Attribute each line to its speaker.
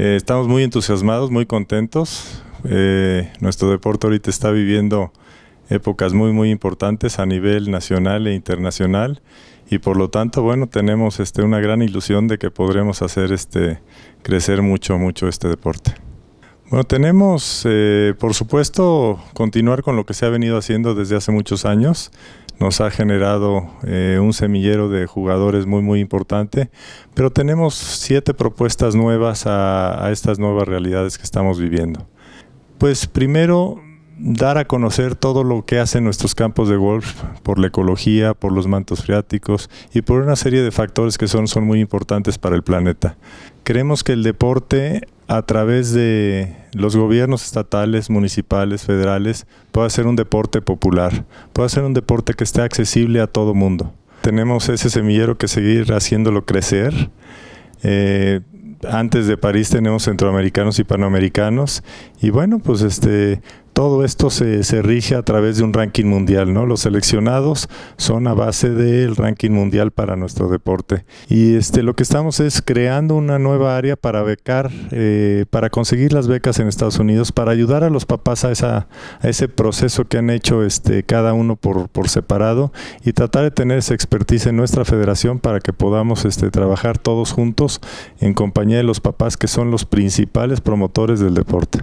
Speaker 1: Eh, estamos muy entusiasmados, muy contentos. Eh, nuestro deporte ahorita está viviendo épocas muy, muy importantes a nivel nacional e internacional y por lo tanto, bueno, tenemos este, una gran ilusión de que podremos hacer este, crecer mucho, mucho este deporte. Bueno, tenemos, eh, por supuesto, continuar con lo que se ha venido haciendo desde hace muchos años, nos ha generado eh, un semillero de jugadores muy muy importante, pero tenemos siete propuestas nuevas a, estas nuevas realidades que estamos viviendo. Pues primero dar a conocer todo lo que hacen nuestros campos de golf por la ecología, por los mantos freáticos y por una serie de factores que son, son muy importantes para el planeta. Creemos que el deporte a través de, los gobiernos estatales, municipales, federales, puede ser un deporte popular, puede ser un deporte que esté accesible a todo mundo. Tenemos ese semillero que seguir haciéndolo crecer. Eh, antes de París tenemos centroamericanos y panamericanos y bueno, pues este todo esto se, rige a través de un ranking mundial, ¿no? Los seleccionados son a base del ranking mundial para nuestro deporte. Y este, lo que estamos es creando una nueva área para becar, eh, para conseguir las becas en Estados Unidos, para ayudar a los papás a, esa, a ese proceso que han hecho este, cada uno por, separado y tratar de tener esa expertise en nuestra federación para que podamos este, trabajar todos juntos en compañía de los papás que son los principales promotores del deporte.